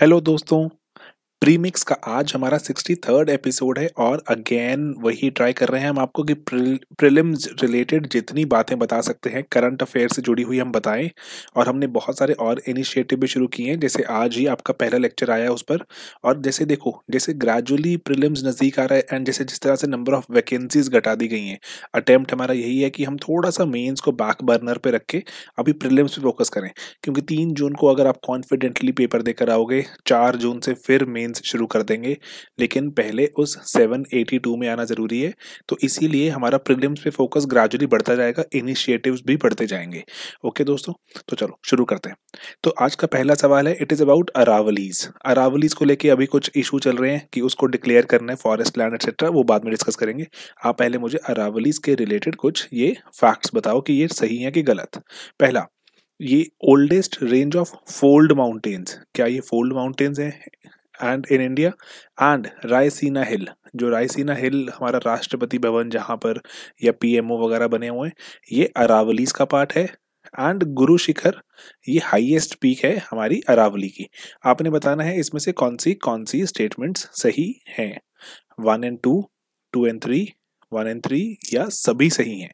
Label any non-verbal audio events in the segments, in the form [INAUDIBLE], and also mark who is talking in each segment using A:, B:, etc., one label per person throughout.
A: Hello दोस्तों premix का आज हमारा सिक्सटी थर्ड एपिसोड है और अगेन वही ट्राई कर रहे हैं हम आपको कि प्रिलिम्स रिलेटेड जितनी बातें बता सकते हैं करंट अफेयर से जुड़ी हुई हम बताएं और हमने बहुत सारे और इनिशिएटिव भी शुरू किए हैं जैसे आज ही आपका पहला लेक्चर आया है उस पर और जैसे देखो जैसे ग्रेजुअली प्रिलिम्स नज़दीक आ रहा है एंड जैसे जिस तरह से नंबर ऑफ वैकेंसीज घटा दी गई हैं अटैम्प्ट हमारा यही है कि हम थोड़ा सा मेन्स को बैक बर्नर पर रख के अभी प्रिलिम्स पर फोकस करें क्योंकि तीन जून को अगर आप कॉन्फिडेंटली पेपर देकर आओगे चार जून से फिर मेन सेंस शुरू कर देंगे लेकिन पहले उस 782 में आना ज़रूरी है तो इसीलिए हमारा प्रीलिम्स पे फोकस ग्रेजुअली बढ़ता जाएगा इनिशिएटिव्स भी बढ़ते जाएंगे ओके दोस्तों तो चलो शुरू करते हैं तो आज का पहला सवाल है it is about Aravallis Aravallis को लेकर अभी कुछ इशू चल रहे हैं कि उसको डिक्लेयर करना है फॉरेस्ट लैंड एक्सेट्रा वो बाद में डिस्कस करेंगे आप पहले मुझे अरावलीज के रिलेटेड कुछ ये फैक्ट्स बताओ कि ये सही है कि गलत पहला ये oldest range of fold mountains क्या ये फोल्ड माउंटेन्स हैं and in India and Raisina hill जो रायसीना हिल हमारा राष्ट्रपति भवन जहाँ पर या पीएमओ वगैरह बने हुए हैं ये अरावलीज का पार्ट है एंड गुरु शिखर ये हाईएस्ट पीक है हमारी अरावली की आपने बताना है इसमें से कौन सी कौन सी स्टेटमेंट्स सही हैं one and two two and three one and three या सभी सही हैं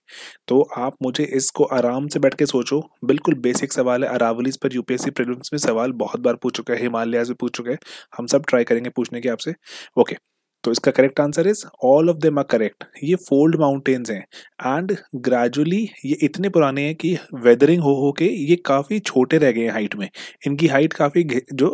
A: तो आप मुझे इसको आराम से बैठ के सोचो बिल्कुल बेसिक सवाल है अरावलीस पर यूपीएससी प्रीलिम्स में सवाल बहुत बार पूछ चुका है हिमालयाज में पूछ चुके हैं हम सब ट्राई करेंगे पूछने के आपसे ओके तो इसका correct answer is all of them are correct ये फोल्ड माउंटेन्स हैं एंड ग्रेजुअली ये इतने पुराने हैं कि वेदरिंग हो हो के ये काफ़ी छोटे रह गए हैं हाइट में इनकी हाइट काफ़ी जो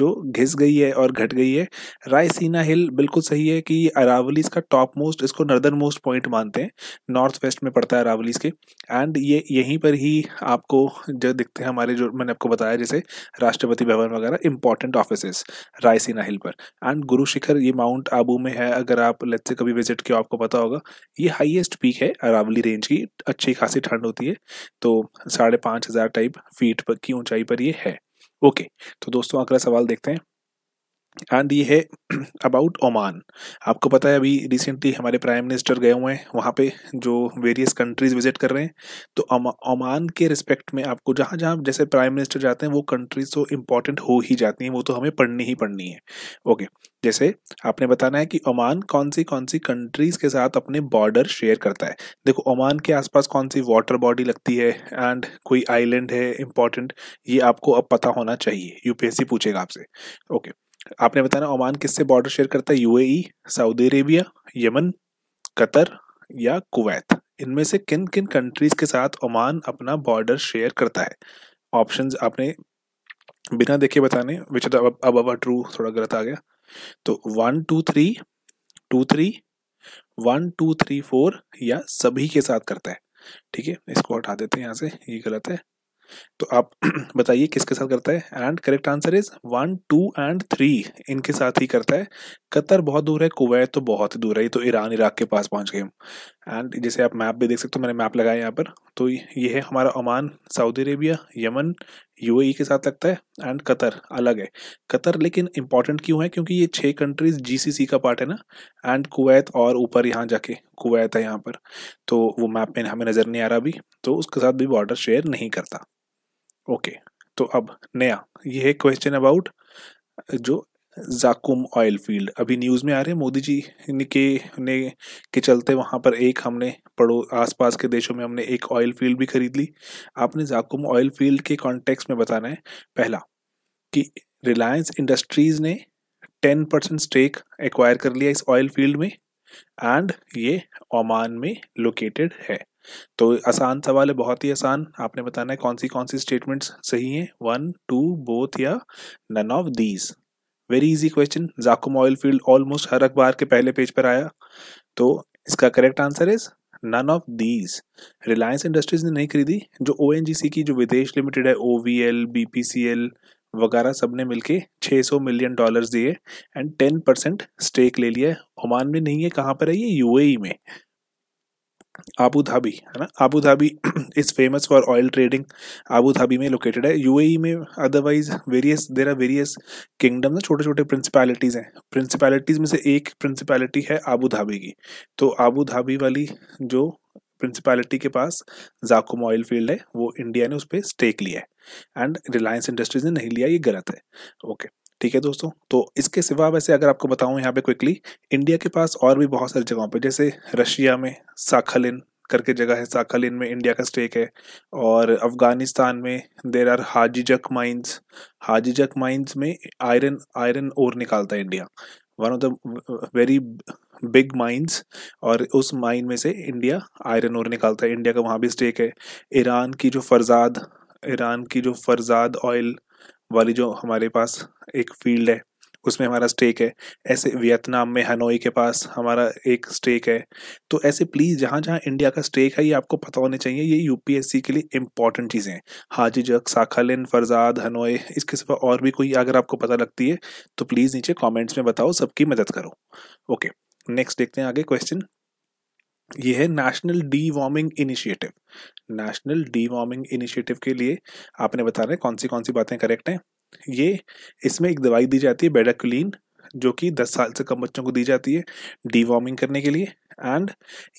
A: जो घिस गई है और घट गई है रायसीना हिल बिल्कुल सही है कि अरावलीस का टॉप मोस्ट इसको नर्दर्न मोस्ट पॉइंट मानते हैं नॉर्थ वेस्ट में पड़ता है अरावलीस के एंड ये यहीं पर ही आपको जो दिखते हैं हमारे जो मैंने आपको बताया जैसे राष्ट्रपति भवन वगैरह इंपॉर्टेंट ऑफिस रायसीना हिल पर एंड गुरु शिखर ये माउंट आबू में है अगर आप लेट से कभी विजिट किया आपको पता होगा ये हाईएस्ट पीक है अरावली रेंज की अच्छी खासी ठंड होती है तो साढ़े पाँच हज़ार टाइप फीट पर की ऊंचाई पर ये है ओके तो दोस्तों अगला सवाल देखते हैं एंड ये है अबाउट ओमान आपको पता है अभी रिसेंटली हमारे प्राइम मिनिस्टर गए हुए हैं वहाँ पे जो वेरियस कंट्रीज विजिट कर रहे हैं तो ओमान के रिस्पेक्ट में आपको जहाँ जहाँ जैसे प्राइम मिनिस्टर जाते हैं वो कंट्रीज तो इम्पॉर्टेंट हो ही जाती हैं वो तो हमें पढ़नी ही पढ़नी है ओके जैसे आपने बताना है कि ओमान कौन सी कौन सी कंट्रीज़ के साथ अपने बॉर्डर शेयर करता है देखो ओमान के आसपास कौन सी वाटर बॉडी लगती है एंड कोई आइलैंड है इम्पॉर्टेंट ये आपको अब पता होना चाहिए यूपीएससी पूछेगा आपसे ओके okay. आपने बताना ओमान किससे बॉर्डर शेयर करता है UAE Saudi Arabia Yemen Qatar या कुवैत इनमें से किन किन कंट्रीज के साथ ओमान अपना बॉर्डर शेयर करता है ऑप्शन आपने बिना देखे बताने विच अब अब अब ट्रू थोड़ा गलत आ गया तो one two three two three one two three four या सभी के साथ करता है ठीक है इसको हटा देते हैं यहाँ से ये गलत है तो आप [CLEARS THROAT] बताइए किसके साथ करता है and correct answer is one two and three इनके साथ ही करता है कतर बहुत दूर है कुवैत तो बहुत दूर है ये तो ईरान इराक के पास पहुंच गए एंड जैसे आप मैप भी देख सकते हो मैंने मैप लगाया यहाँ पर तो ये है हमारा Oman Saudi Arabia Yemen UAE e के साथ लगता है एंड कतर अलग है कतर लेकिन इंपॉर्टेंट क्यों है क्योंकि ये छः कंट्रीज जीसीसी का पार्ट है ना एंड कुवैत और ऊपर यहाँ जाके कुवैत है यहाँ पर तो वो मैप में हमें नज़र नहीं आ रहा अभी तो उसके साथ भी बॉर्डर शेयर नहीं करता ओके तो अब नया ये है क्वेश्चन अबाउट जो जाकुम ऑयल फील्ड अभी न्यूज़ में आ रहे हैं मोदी जी के ने के चलते वहाँ पर एक हमने पड़ो आसपास के देशों में हमने एक ऑयल फील्ड भी खरीद ली आपने जाकुम ऑयल फील्ड के कॉन्टेक्स्ट में बताना है पहला कि रिलायंस इंडस्ट्रीज़ ने टेन परसेंट स्टेक एक्वायर कर लिया इस ऑयल फील्ड में एंड ये ओमान में लोकेटेड है तो आसान सवाल है बहुत ही आसान आपने बताना है कौन सी कौन सी स्टेटमेंट्स सही हैं वन टू बोथ या none of these very easy question Zakum oil field almost हर अखबार के पहले पेज पर आया तो इसका correct answer is none of these Reliance Industries ने नहीं खरीदी जो ओ की जो विदेश लिमिटेड है O V L B P C L वगैरह सब ने मिलकर छः सौ मिलियन डॉलर्स दिए एंड टेन परसेंट स्टेक ले लिया है ओमान में नहीं है कहाँ पर है ये यूएई e में आबू धाबी है ना Abu Dhabi is famous for oil trading Abu Dhabi में लोकेटेड है यूएई e में otherwise various there are various kingdom ना छोटे छोटे प्रिंसिपैलिटीज़ हैं प्रिंसिपैलिटीज़ में से एक प्रिंसिपैलिटी है आबू धाबी की तो आबू धाबी वाली जो प्रिंसिपैलिटी के पास जाकुम ऑयल फील्ड है वो इंडिया ने उस पर स्टेक लिया है एंड रिलायंस इंडस्ट्रीज ने नहीं लिया ये गलत है ओके okay. ठीक है दोस्तों तो इसके सिवा वैसे अगर आपको बताऊँ यहाँ पे क्विकली इंडिया के पास और भी बहुत सारी जगहों पर जैसे रशिया में साखलिन करके जगह है साखलिन में इंडिया का स्टेक है और अफ़गानिस्तान में there are Hajigak mines Hajigak mines में आयरन आयरन और निकालता है India one of the very big mines और उस माइन में से इंडिया आयरन और निकालता है इंडिया का वहाँ भी स्टेक है ईरान की जो फरजाद ईरान की जो फरजाद ऑयल वाली जो हमारे पास एक फील्ड है उसमें हमारा स्टेक है ऐसे वियतनाम में हनोई के पास हमारा एक स्टेक है तो ऐसे प्लीज़ जहाँ जहाँ इंडिया का स्टेक है ये आपको पता होने चाहिए ये यूपीएससी के लिए इंपॉर्टेंट चीज़ें हैं हाजी जग साखालिन फरजाद हनोई इसके सिवा और भी कोई अगर आपको पता लगती है तो प्लीज़ नीचे कॉमेंट्स में बताओ सबकी मदद करो ओके नेक्स्ट देखते हैं आगे क्वेश्चन ये है national deworming initiative national deworming initiative के लिए आपने बताना है कौन सी कौन सी बातें करेक्ट हैं ये इसमें एक दवाई दी जाती है बेडाक्लिन जो कि 10 साल से कम बच्चों को दी जाती है डी वार्मिंग करने के लिए एंड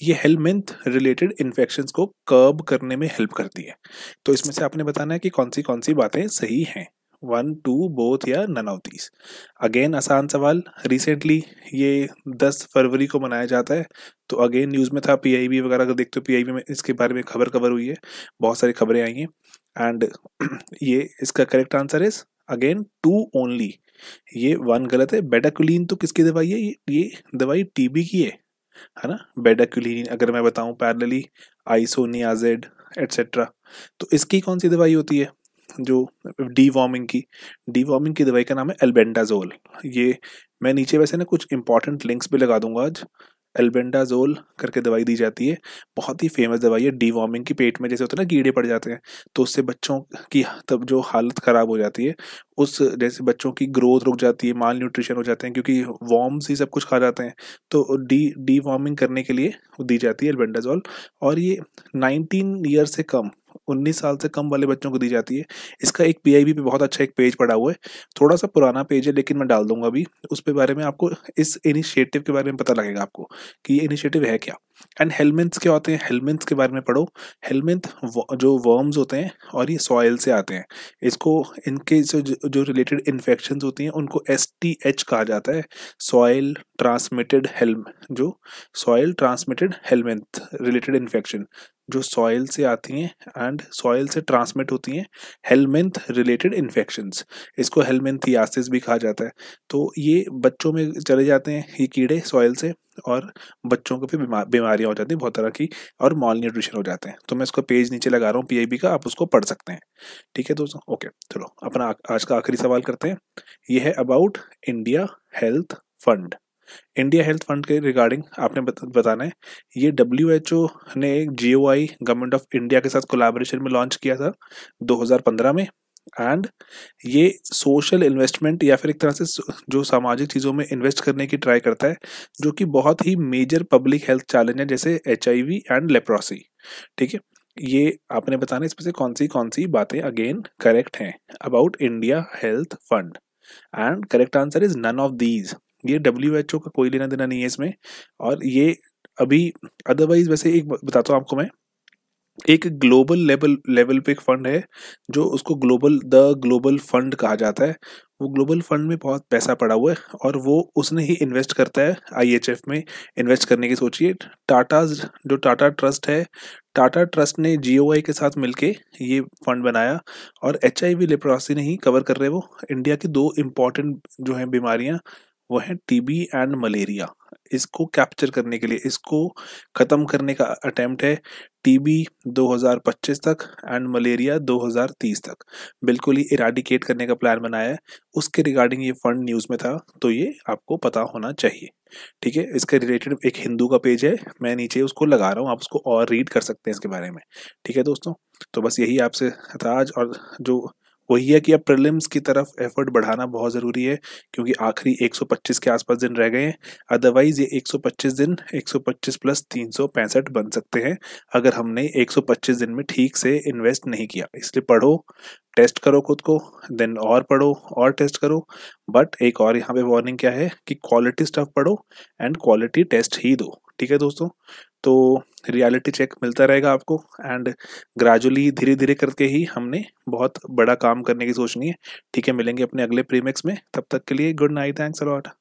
A: ये हेलमेंथ रिलेटेड इन्फेक्शन को कर्ब करने में हेल्प करती है तो इसमें से आपने बताना है कि कौन सी कौन सी बातें सही हैं वन टू बोथ या नन ऑफ दीज अगेन आसान सवाल रिसेंटली ये दस फरवरी को मनाया जाता है तो अगेन न्यूज़ में था पीआईबी वगैरह अगर देखते हो पीआईबी में इसके बारे में खबर कवर हुई है बहुत सारी खबरें आई हैं एंड [CLEARS THROAT] ये इसका correct answer is again two only ये वन गलत है बेडाक्यूलिन तो किसकी दवाई है ये ये दवाई टीबी की है है ना बेडाक्यूलिन अगर मैं बताऊं पैरेलली आइसोनियाजेड एट्सेट्रा तो इसकी कौन सी दवाई होती है जो डी वार्मिंग की डी वार्मिंग की दवाई का नाम है एल्बेंडाजोल ये मैं नीचे वैसे ना कुछ इंपॉर्टेंट लिंक्स भी लगा दूंगा आज एल्बेंडाजोल करके दवाई दी जाती है बहुत ही फेमस दवाई है डी वार्मिंग की पेट में जैसे होता है ना कीड़े पड़ जाते हैं तो उससे बच्चों की तब जो हालत ख़राब हो जाती है उस जैसे बच्चों की ग्रोथ रुक जाती है माल न्यूट्रिशन हो जाते हैं क्योंकि वॉर्म्स ही सब कुछ खा जाते हैं तो डी डी वार्मिंग करने के लिए दी जाती है एल्बेंडाजोल और ये नाइनटीन ईयर से कम उन्नीस साल से कम वाले बच्चों को दी जाती है इसका एक पी पे बहुत अच्छा एक पेज पड़ा हुआ है थोड़ा सा पुराना पेज है लेकिन मैं डाल दूंगा अभी उस पर बारे में आपको इस इनिशिएटिव के बारे में पता लगेगा आपको कि ये इनिशिएटिव है क्या एंड हेलमेंट्स क्या होते हैं हेलमेंट्स के बारे में पढ़ो हेलमेंथ जो वर्म्स होते हैं और ये सॉयल से आते हैं इसको इनके जो जो रिलेटेड इन्फेक्शन होती हैं उनको एस टी एच कहा जाता है सॉयल ट्रांसमिटेड हेलम जो soil transmitted helminth related infection जो सॉयल से आती हैं एंड सॉयल से ट्रांसमिट होती हैं हेलमेंथ रिलेटेड इन्फेक्शंस इसको हेलमेंथियासिस भी कहा जाता है तो ये बच्चों में चले जाते हैं ये कीड़े सॉयल से और बच्चों को भी बीमा बीमारियाँ हो जाती हैं बहुत तरह की और मॉल न्यूट्रिशन हो जाते हैं तो मैं इसको पेज नीचे लगा रहा हूँ पीआईबी का आप उसको पढ़ सकते हैं ठीक है दोस्तों ओके चलो अपना आज का आखिरी सवाल करते हैं ये है about India health fund India health fund के रिगार्डिंग आपने बताना है ये डब्ल्यू ने G O government of India के साथ कोलाबोरेशन में लॉन्च किया था 2015 में एंड ये सोशल इन्वेस्टमेंट या फिर एक तरह से जो सामाजिक चीज़ों में इन्वेस्ट करने की ट्राई करता है जो कि बहुत ही मेजर पब्लिक हेल्थ चैलेंज है जैसे एच एंड लेप्रोसी ठीक है ये आपने बताना इसमें से कौन सी कौन सी बातें अगेन करेक्ट हैं about India health fund and correct answer is none of these ये डब्ल्यू एच ओ का कोई लेना देना नहीं है इसमें और ये अभी अदरवाइज वैसे एक बताता हूँ आपको मैं एक ग्लोबल लेवल लेवल पे एक फंड है जो उसको ग्लोबल द ग्लोबल फंड कहा जाता है वो ग्लोबल फंड में बहुत पैसा पड़ा हुआ है और वो उसने ही इन्वेस्ट करता है आईएचएफ में इन्वेस्ट करने की सोचिए टाटा जो टाटा ट्रस्ट है टाटा ट्रस्ट ने जियो के साथ मिलके ये फंड बनाया और एच आई ने ही कवर कर रहे वो इंडिया की दो इम्पॉर्टेंट जो हैं बीमारियाँ वो है टीबी एंड मलेरिया इसको कैप्चर करने के लिए इसको ख़त्म करने का अटेम्प्ट है टीबी 2025 तक एंड मलेरिया 2030 तक बिल्कुल ही इराडिकेट करने का प्लान बनाया है उसके रिगार्डिंग ये फंड न्यूज़ में था तो ये आपको पता होना चाहिए ठीक है इसके रिलेटेड एक हिंदू का पेज है मैं नीचे उसको लगा रहा हूँ आप उसको और रीड कर सकते हैं इसके बारे में ठीक है दोस्तों तो बस यही आपसे था आज और जो वही है कि अब प्रिलिम्स की तरफ एफर्ट बढ़ाना बहुत ज़रूरी है क्योंकि आखिरी 125 के आसपास दिन रह गए हैं अदरवाइज़ ये 125 दिन 125 प्लस तीन बन सकते हैं अगर हमने 125 दिन में ठीक से इन्वेस्ट नहीं किया इसलिए पढ़ो टेस्ट करो खुद को देन और पढ़ो और टेस्ट करो बट एक और यहाँ पे वार्निंग क्या है कि क्वालिटी स्टफ पढ़ो एंड क्वालिटी टेस्ट ही दो ठीक है दोस्तों तो रियलिटी चेक मिलता रहेगा आपको एंड ग्रेजुअली धीरे धीरे करके ही हमने बहुत बड़ा काम करने की सोचनी है ठीक है मिलेंगे अपने अगले प्रीमिक्स में तब तक के लिए गुड नाइट थैंक्स अलॉट